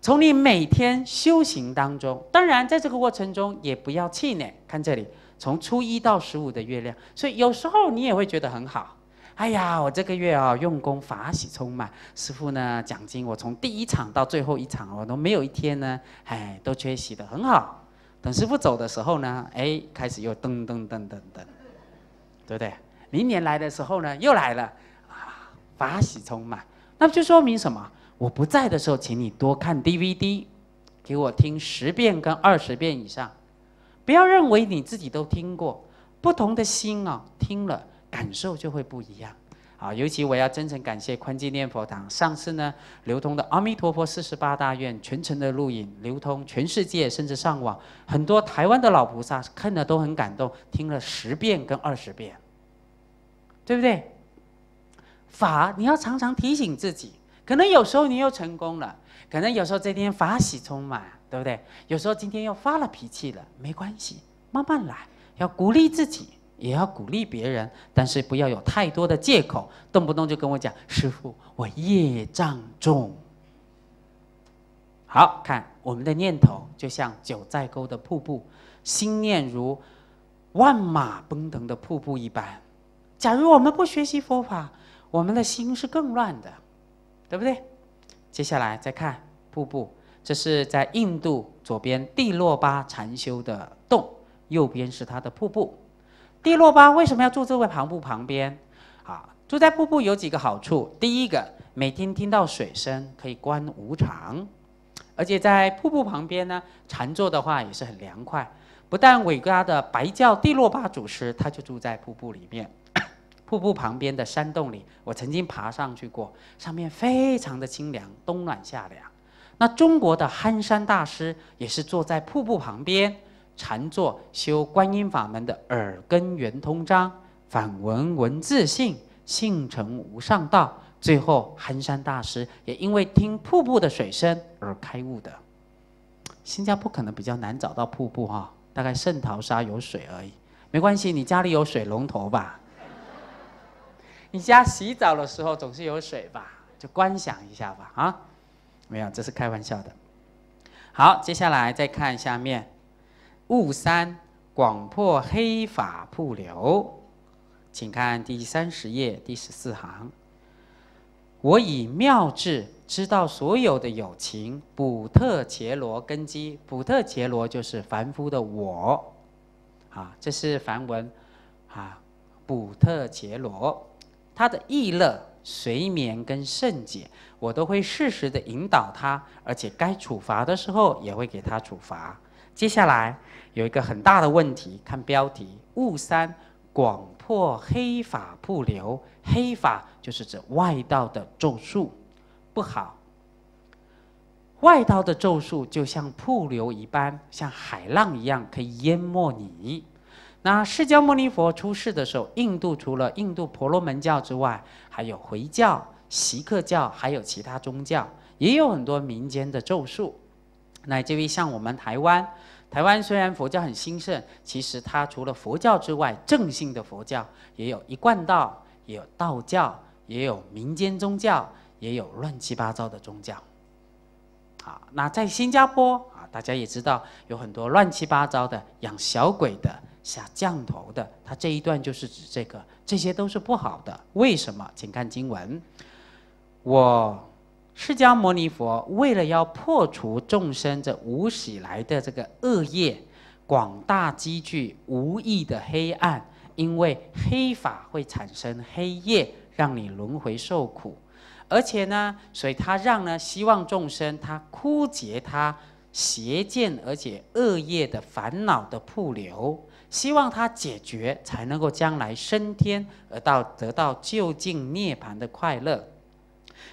从你每天修行当中，当然在这个过程中也不要气馁。看这里，从初一到十五的月亮，所以有时候你也会觉得很好。哎呀，我这个月啊，用功法喜充满。师傅呢，奖金我从第一场到最后一场，我都没有一天呢，哎，都缺席的很好。等师傅走的时候呢，哎，开始又噔噔噔噔噔，对不对？明年来的时候呢，又来了，啊，法喜充满。那就说明什么？我不在的时候，请你多看 DVD，给我听十遍跟二十遍以上，不要认为你自己都听过，不同的心啊，听了感受就会不一样。啊，尤其我要真诚感谢宽济念佛堂。上次呢，流通的阿弥陀佛四十八大愿全程的录影，流通全世界，甚至上网，很多台湾的老菩萨看了都很感动，听了十遍跟二十遍，对不对？法，你要常常提醒自己，可能有时候你又成功了，可能有时候这天法喜充满，对不对？有时候今天又发了脾气了，没关系，慢慢来，要鼓励自己。也要鼓励别人，但是不要有太多的借口，动不动就跟我讲：“师傅，我业障重。”好看，我们的念头就像九寨沟的瀑布，心念如万马奔腾的瀑布一般。假如我们不学习佛法，我们的心是更乱的，对不对？接下来再看瀑布，这是在印度左边，帝洛巴禅修的洞，右边是它的瀑布。地洛巴为什么要住这位瀑布旁边？啊，住在瀑布有几个好处。第一个，每天听到水声，可以观无常；而且在瀑布旁边呢，禅坐的话也是很凉快。不但伟大的白教地洛巴祖师，他就住在瀑布里面，瀑布旁边的山洞里，我曾经爬上去过，上面非常的清凉，冬暖夏凉。那中国的憨山大师也是坐在瀑布旁边。禅坐修观音法门的耳根圆通章，反闻闻自性，性成无上道。最后，寒山大师也因为听瀑布的水声而开悟的。新加坡可能比较难找到瀑布哈，大概圣淘沙有水而已，没关系，你家里有水龙头吧？你家洗澡的时候总是有水吧？就观想一下吧啊，没有，这是开玩笑的。好，接下来再看下面。悟三广破黑法不流，请看第三十页第十四行。我以妙智知道所有的友情，补特伽罗根基，补特伽罗就是凡夫的我，啊，这是梵文，啊，补特伽罗，他的意乐、随眠跟圣解，我都会适时的引导他，而且该处罚的时候也会给他处罚。接下来。有一个很大的问题，看标题：雾山广破黑法瀑流。黑法就是指外道的咒术，不好。外道的咒术就像瀑流一般，像海浪一样，可以淹没你。那释迦牟尼佛出世的时候，印度除了印度婆罗门教之外，还有回教、锡克教，还有其他宗教，也有很多民间的咒术，乃至于像我们台湾。台湾虽然佛教很兴盛，其实它除了佛教之外，正性的佛教也有一贯道，也有道教，也有民间宗教，也有乱七八糟的宗教。啊，那在新加坡啊，大家也知道有很多乱七八糟的养小鬼的、下降头的，它这一段就是指这个，这些都是不好的。为什么？请看经文，我。释迦牟尼佛为了要破除众生这无始来的这个恶业，广大积聚无义的黑暗，因为黑法会产生黑夜，让你轮回受苦。而且呢，所以他让呢，希望众生他枯竭他邪见，而且恶业的烦恼的瀑流，希望他解决，才能够将来升天而到得到究竟涅槃的快乐。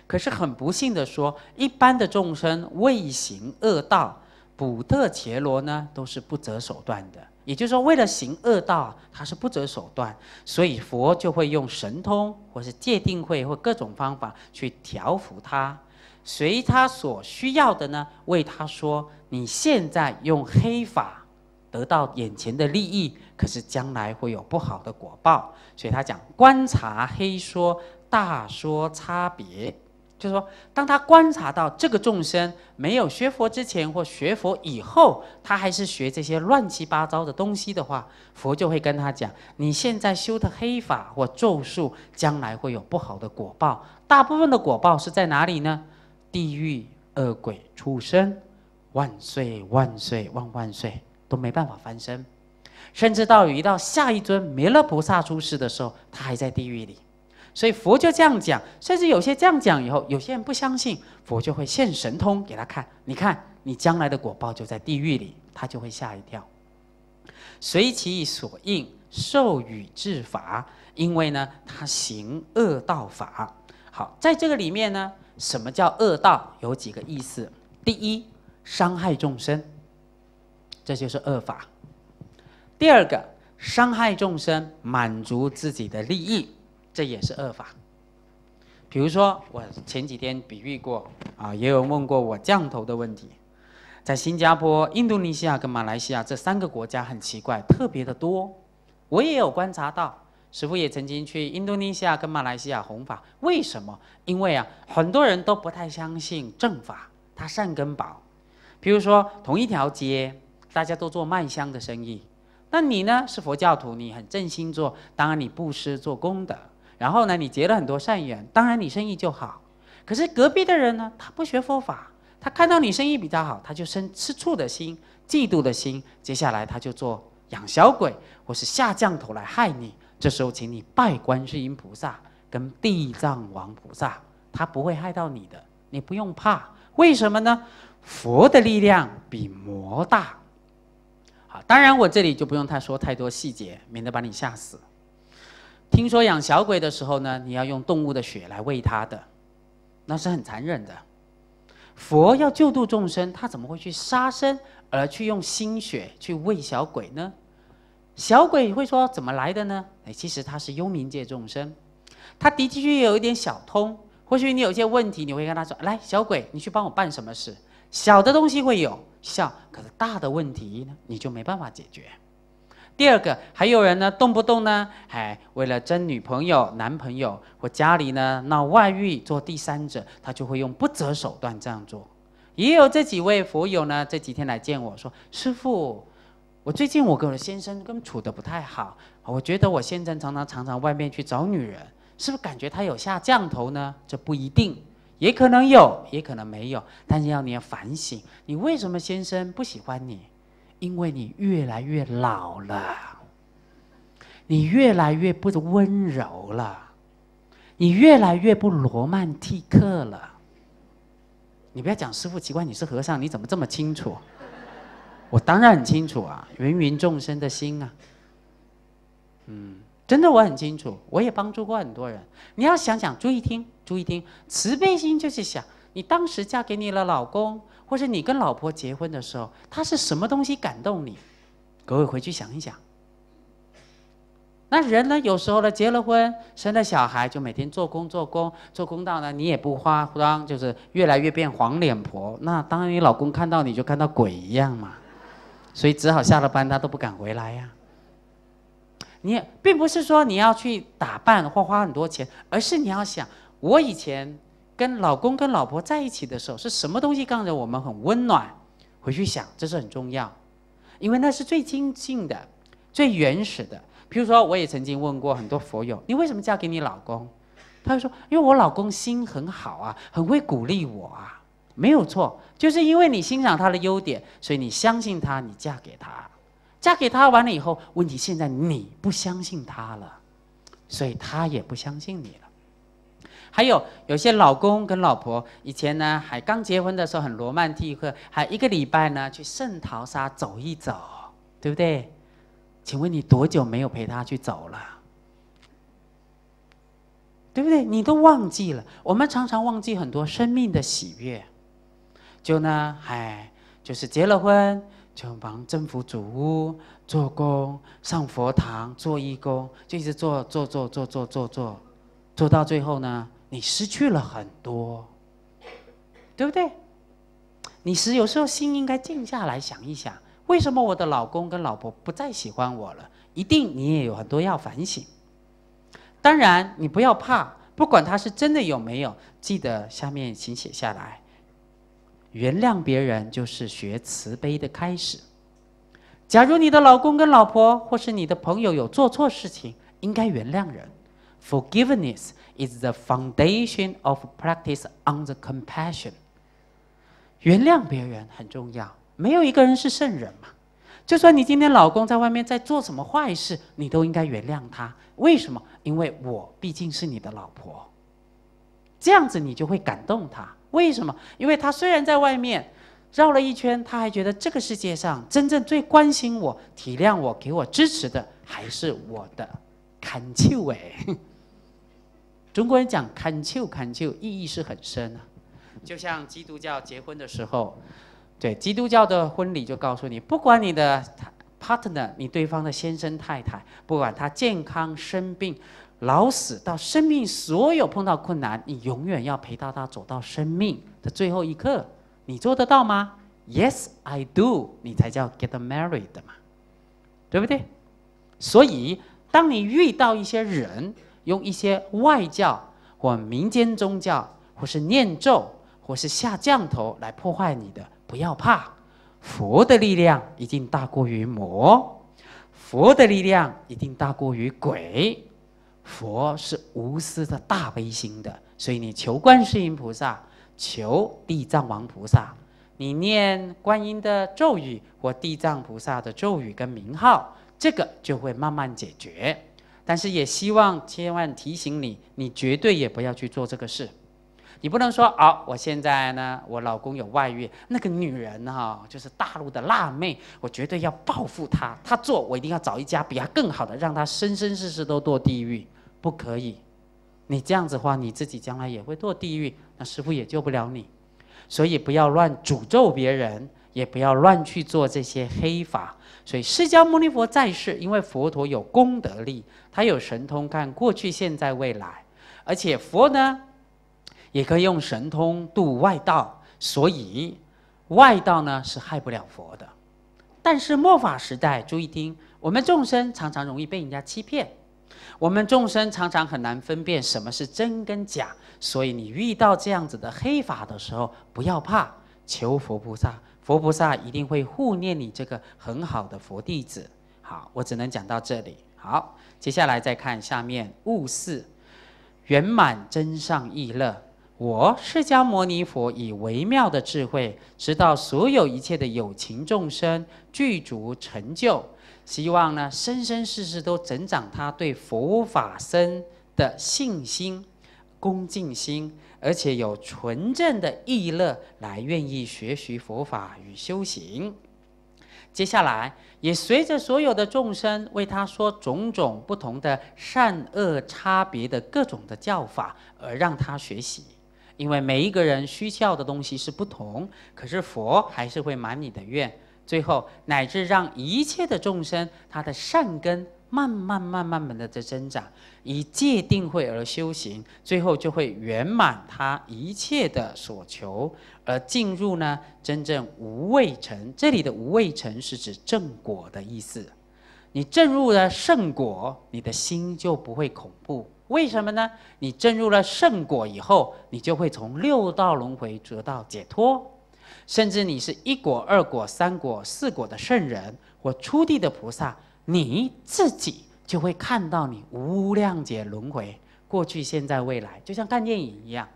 可是很不幸的说，一般的众生为行恶道，普特伽罗呢都是不择手段的。也就是说，为了行恶道，他是不择手段，所以佛就会用神通或是戒定慧或各种方法去调伏他，随他所需要的呢，为他说：你现在用黑法得到眼前的利益，可是将来会有不好的果报。所以他讲观察黑说大说差别。就是说，当他观察到这个众生没有学佛之前或学佛以后，他还是学这些乱七八糟的东西的话，佛就会跟他讲：你现在修的黑法或咒术，将来会有不好的果报。大部分的果报是在哪里呢？地狱、恶鬼、畜生，万岁万岁万万岁都没办法翻身，甚至到有一到下一尊弥勒菩萨出世的时候，他还在地狱里。所以佛就这样讲，甚至有些这样讲以后，有些人不相信，佛就会现神通给他看。你看，你将来的果报就在地狱里，他就会吓一跳。随其所应受与治法，因为呢，他行恶道法。好，在这个里面呢，什么叫恶道？有几个意思：第一，伤害众生，这就是恶法；第二个，伤害众生，满足自己的利益。这也是恶法。比如说，我前几天比喻过，啊，也有问过我降头的问题。在新加坡、印度尼西亚跟马来西亚这三个国家，很奇怪，特别的多。我也有观察到，师傅也曾经去印度尼西亚跟马来西亚弘法。为什么？因为啊，很多人都不太相信正法，它善根薄。比如说，同一条街，大家都做卖香的生意，那你呢是佛教徒，你很正心做，当然你布施做功德。然后呢，你结了很多善缘，当然你生意就好。可是隔壁的人呢，他不学佛法，他看到你生意比较好，他就生吃醋的心、嫉妒的心。接下来他就做养小鬼或是下降头来害你。这时候请你拜观世音菩萨跟地藏王菩萨，他不会害到你的，你不用怕。为什么呢？佛的力量比魔大。好，当然我这里就不用他说太多细节，免得把你吓死。听说养小鬼的时候呢，你要用动物的血来喂它的，那是很残忍的。佛要救度众生，他怎么会去杀生而去用心血去喂小鬼呢？小鬼会说怎么来的呢？哎，其实他是幽冥界众生，他的确有一点小通。或许你有些问题，你会跟他说：“来，小鬼，你去帮我办什么事？”小的东西会有效，可是大的问题呢，你就没办法解决。第二个，还有人呢，动不动呢，哎，为了争女朋友、男朋友，或家里呢闹外遇、做第三者，他就会用不择手段这样做。也有这几位佛友呢，这几天来见我说：“师傅，我最近我跟我的先生跟处的不太好，我觉得我先生常常常常外面去找女人，是不是感觉他有下降头呢？这不一定，也可能有，也可能没有。但是要你要反省，你为什么先生不喜欢你？”因为你越来越老了，你越来越不温柔了，你越来越不罗曼蒂克了。你不要讲，师傅奇怪，你是和尚，你怎么这么清楚？我当然很清楚啊，芸芸众生的心啊，嗯，真的我很清楚，我也帮助过很多人。你要想想，注意听，注意听，慈悲心就是想你当时嫁给你了老公。或是你跟老婆结婚的时候，他是什么东西感动你？各位回去想一想。那人呢，有时候呢，结了婚，生了小孩，就每天做工、做工、做工，到呢你也不化妆，就是越来越变黄脸婆。那当你老公看到你就看到鬼一样嘛，所以只好下了班他都不敢回来呀。你并不是说你要去打扮或花很多钱，而是你要想，我以前。跟老公跟老婆在一起的时候，是什么东西让着我们很温暖？回去想，这是很重要，因为那是最亲近的、最原始的。比如说，我也曾经问过很多佛友：“你为什么嫁给你老公？”他说：“因为我老公心很好啊，很会鼓励我啊。”没有错，就是因为你欣赏他的优点，所以你相信他，你嫁给他。嫁给他完了以后，问题现在你不相信他了，所以他也不相信你了。还有有些老公跟老婆以前呢还刚结婚的时候很罗曼蒂克，还一个礼拜呢去圣淘沙走一走，对不对？请问你多久没有陪他去走了？对不对？你都忘记了。我们常常忘记很多生命的喜悦，就呢还就是结了婚就往政府主屋做工、上佛堂做义工，就一直做做做做做做做，做到最后呢。你失去了很多，对不对？你时有时候心应该静下来想一想，为什么我的老公跟老婆不再喜欢我了？一定你也有很多要反省。当然，你不要怕，不管他是真的有没有，记得下面请写下来。原谅别人就是学慈悲的开始。假如你的老公跟老婆或是你的朋友有做错事情，应该原谅人。Forgiveness。is the foundation of practice on the compassion。原谅别人很重要，没有一个人是圣人嘛。就算你今天老公在外面在做什么坏事，你都应该原谅他。为什么？因为我毕竟是你的老婆。这样子你就会感动他。为什么？因为他虽然在外面绕了一圈，他还觉得这个世界上真正最关心我、体谅我、给我支持的还是我的康秋伟。中国人讲 “can you c t r y 意义是很深啊。就像基督教结婚的时候，对基督教的婚礼就告诉你，不管你的 partner，你对方的先生太太，不管他健康、生病、老死，到生命所有碰到困难，你永远要陪到他走到生命的最后一刻。你做得到吗？Yes, I do。你才叫 get married 嘛，对不对？所以当你遇到一些人，用一些外教或民间宗教，或是念咒，或是下降头来破坏你的，不要怕。佛的力量一定大过于魔，佛的力量一定大过于鬼。佛是无私的大悲心的，所以你求观世音菩萨，求地藏王菩萨，你念观音的咒语或地藏菩萨的咒语跟名号，这个就会慢慢解决。但是也希望千万提醒你，你绝对也不要去做这个事。你不能说哦，我现在呢，我老公有外遇，那个女人哈，就是大陆的辣妹，我绝对要报复她，她做我一定要找一家比她更好的，让她生生世世都堕地狱。不可以，你这样子话，你自己将来也会堕地狱，那师傅也救不了你。所以不要乱诅咒别人，也不要乱去做这些黑法。所以释迦牟尼佛在世，因为佛陀有功德力。他有神通看过去、现在、未来，而且佛呢，也可以用神通度外道，所以外道呢是害不了佛的。但是末法时代，注意听，我们众生常常容易被人家欺骗，我们众生常常很难分辨什么是真跟假，所以你遇到这样子的黑法的时候，不要怕，求佛菩萨，佛菩萨一定会护念你这个很好的佛弟子。好，我只能讲到这里。好，接下来再看下面。悟四圆满真上意乐，我释迦牟尼佛以微妙的智慧，直到所有一切的有情众生具足成就，希望呢生生世世都增长他对佛法僧的信心、恭敬心，而且有纯正的意乐来愿意学习佛法与修行。接下来，也随着所有的众生为他说种种不同的善恶差别的各种的教法而让他学习，因为每一个人需要的东西是不同，可是佛还是会满你的愿，最后乃至让一切的众生他的善根。慢慢、慢慢、慢的在增长，以戒定慧而修行，最后就会圆满他一切的所求，而进入呢真正无畏尘。这里的无畏尘是指正果的意思。你证入了圣果，你的心就不会恐怖。为什么呢？你证入了圣果以后，你就会从六道轮回得到解脱，甚至你是一果、二果、三果、四果的圣人或出地的菩萨。你自己就会看到你无量劫轮回，过去、现在、未来，就像看电影一样。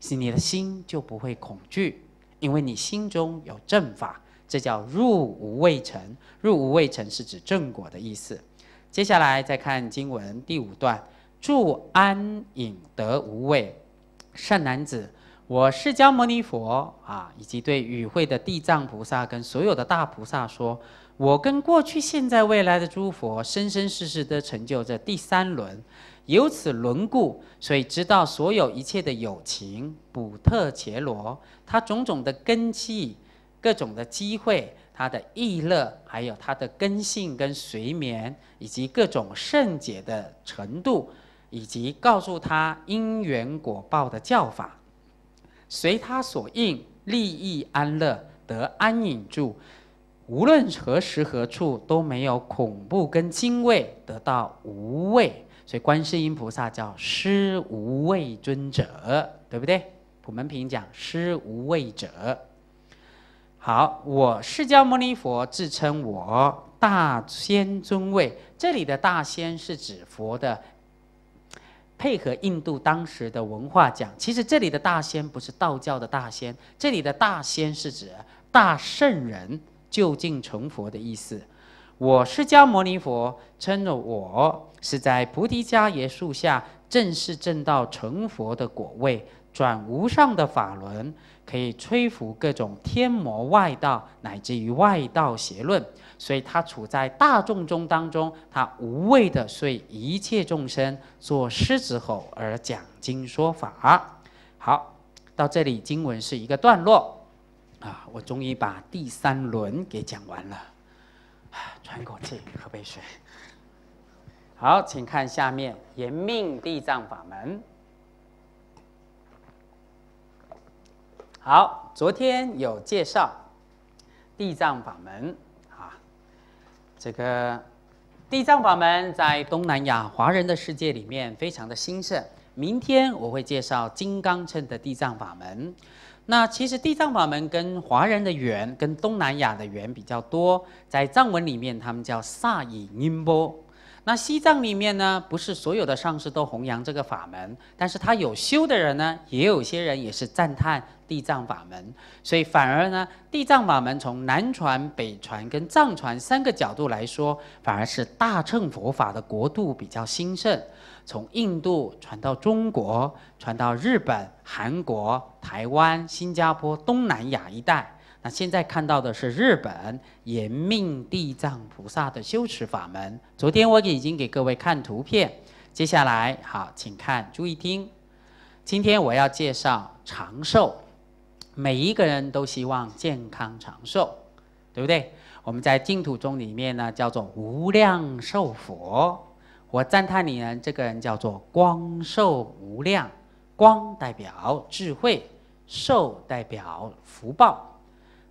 是你的心就不会恐惧，因为你心中有正法，这叫入无畏城。入无畏城是指正果的意思。接下来再看经文第五段：住安隐得无畏，善男子。我释迦牟尼佛啊，以及对与会的地藏菩萨跟所有的大菩萨说：我跟过去、现在、未来的诸佛，生生世世都成就这第三轮，由此轮故，所以知道所有一切的友情、补特伽罗，他种种的根器、各种的机会、他的意乐，还有他的根性跟随眠，以及各种圣解的程度，以及告诉他因缘果报的教法。随他所应，利益安乐，得安隐住。无论何时何处，都没有恐怖跟惊畏，得到无畏。所以观世音菩萨叫施无畏尊者，对不对？普门品讲施无畏者。好，我释迦牟尼佛自称我大仙尊位。这里的大仙是指佛的。配合印度当时的文化讲，其实这里的大仙不是道教的大仙，这里的大仙是指大圣人就近成佛的意思。我释迦牟尼佛，称着我是在菩提伽耶树下正式正道成佛的果位，转无上的法轮，可以吹拂各种天魔外道，乃至于外道邪论。所以，他处在大众中当中，他无畏的遂一切众生作狮子吼而讲经说法。好，到这里经文是一个段落，啊，我终于把第三轮给讲完了。喘口气，喝杯水。好，请看下面《延命地藏法门》。好，昨天有介绍地藏法门。这个地藏法门在东南亚华人的世界里面非常的兴盛。明天我会介绍金刚乘的地藏法门。那其实地藏法门跟华人的缘、跟东南亚的缘比较多，在藏文里面他们叫萨以宁波。那西藏里面呢，不是所有的上师都弘扬这个法门，但是他有修的人呢，也有些人也是赞叹地藏法门，所以反而呢，地藏法门从南传、北传跟藏传三个角度来说，反而是大乘佛法的国度比较兴盛，从印度传到中国，传到日本、韩国、台湾、新加坡、东南亚一带。现在看到的是日本延命地藏菩萨的修持法门。昨天我已经给各位看图片，接下来好，请看，注意听。今天我要介绍长寿，每一个人都希望健康长寿，对不对？我们在净土宗里面呢，叫做无量寿佛。我赞叹你呢，这个人叫做光寿无量，光代表智慧，寿代表福报。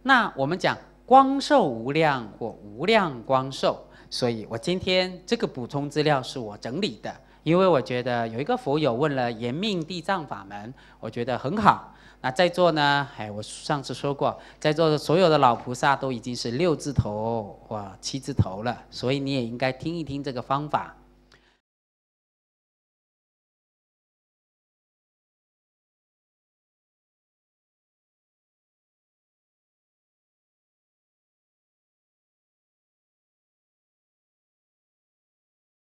那我们讲光寿无量或无量光寿，所以我今天这个补充资料是我整理的，因为我觉得有一个佛友问了延命地藏法门，我觉得很好。那在座呢，哎，我上次说过，在座的所有的老菩萨都已经是六字头或七字头了，所以你也应该听一听这个方法。